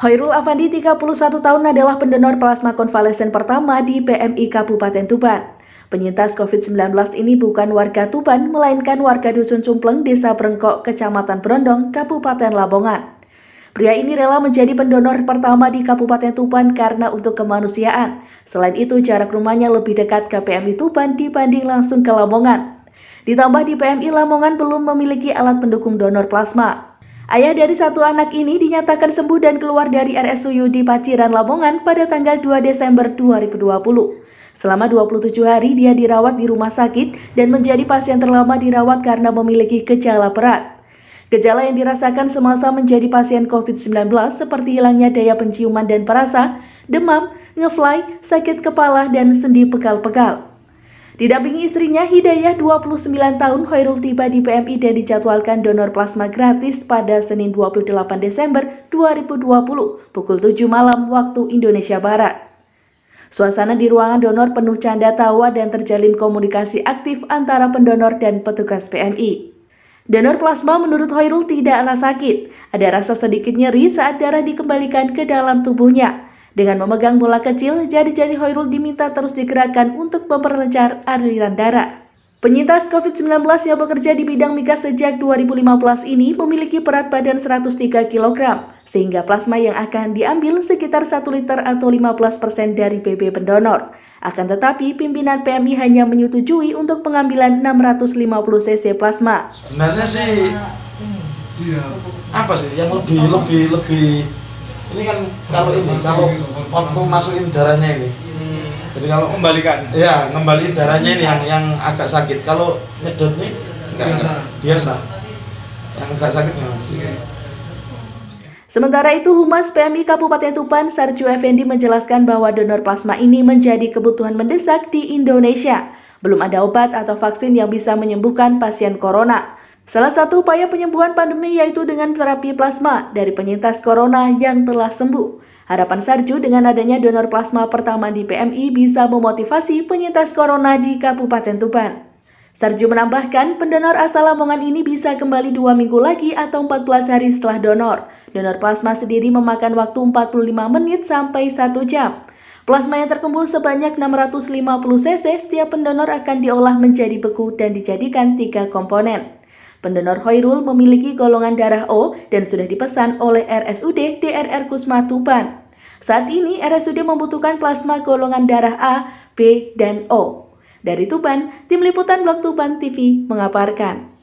Hoirul Afandi, 31 tahun, adalah pendonor plasma konvalesen pertama di PMI Kabupaten Tuban. Penyintas COVID-19 ini bukan warga Tuban, melainkan warga Dusun Cumpleng, Desa Brengkok, Kecamatan Berondong, Kabupaten Labongan. Pria ini rela menjadi pendonor pertama di Kabupaten Tuban karena untuk kemanusiaan. Selain itu, jarak rumahnya lebih dekat ke PMI Tuban dibanding langsung ke Lamongan. Ditambah di PMI Lamongan belum memiliki alat pendukung donor plasma. Ayah dari satu anak ini dinyatakan sembuh dan keluar dari RSUD Paciran Lamongan pada tanggal 2 Desember 2020. Selama 27 hari dia dirawat di rumah sakit dan menjadi pasien terlama dirawat karena memiliki gejala berat. Gejala yang dirasakan semasa menjadi pasien COVID-19 seperti hilangnya daya penciuman dan perasa, demam, ngefly, sakit kepala, dan sendi pegal-pegal. Didampingi istrinya Hidayah 29 tahun, Hoirul tiba di PMI dan dijadwalkan donor plasma gratis pada Senin 28 Desember 2020 pukul 7 malam waktu Indonesia Barat. Suasana di ruangan donor penuh canda tawa dan terjalin komunikasi aktif antara pendonor dan petugas PMI. Donor plasma menurut Hoirul tidaklah sakit. Ada rasa sedikit nyeri saat darah dikembalikan ke dalam tubuhnya. Dengan memegang bola kecil, jari-jari Hoirul diminta terus digerakkan untuk memperlancar aliran darah. Penyintas COVID-19 yang bekerja di bidang migas sejak 2015 ini memiliki berat badan 103 kg, sehingga plasma yang akan diambil sekitar 1 liter atau 15% persen dari BB pendonor. Akan tetapi, pimpinan PMI hanya menyetujui untuk pengambilan 650 cc plasma. Sebenarnya sih, iya. apa sih yang lebih lebih lebih ini kan kalau ini kalau waktu masukin darahnya ini hmm. jadi kalau kembalikan ya kembali darahnya ini yang yang agak sakit kalau nyedot nih enggak, biasa. biasa yang agak sakit ya. Sementara itu, Humas PMI Kabupaten Tuban, Sarju Effendi menjelaskan bahwa donor plasma ini menjadi kebutuhan mendesak di Indonesia. Belum ada obat atau vaksin yang bisa menyembuhkan pasien corona. Salah satu upaya penyembuhan pandemi yaitu dengan terapi plasma dari penyintas corona yang telah sembuh. Harapan Sarju dengan adanya donor plasma pertama di PMI bisa memotivasi penyintas corona di Kabupaten Tuban. Sarju menambahkan, pendonor asal Lamongan ini bisa kembali dua minggu lagi atau 14 hari setelah donor. Donor plasma sendiri memakan waktu 45 menit sampai 1 jam. Plasma yang terkumpul sebanyak 650 cc setiap pendonor akan diolah menjadi beku dan dijadikan tiga komponen. Pendonor Hoirul memiliki golongan darah O dan sudah dipesan oleh RSUD DRR Kusma Tuban. Saat ini RSUD membutuhkan plasma golongan darah A, B, dan O. Dari Tuban, tim liputan Blok Tuban TV mengaparkan.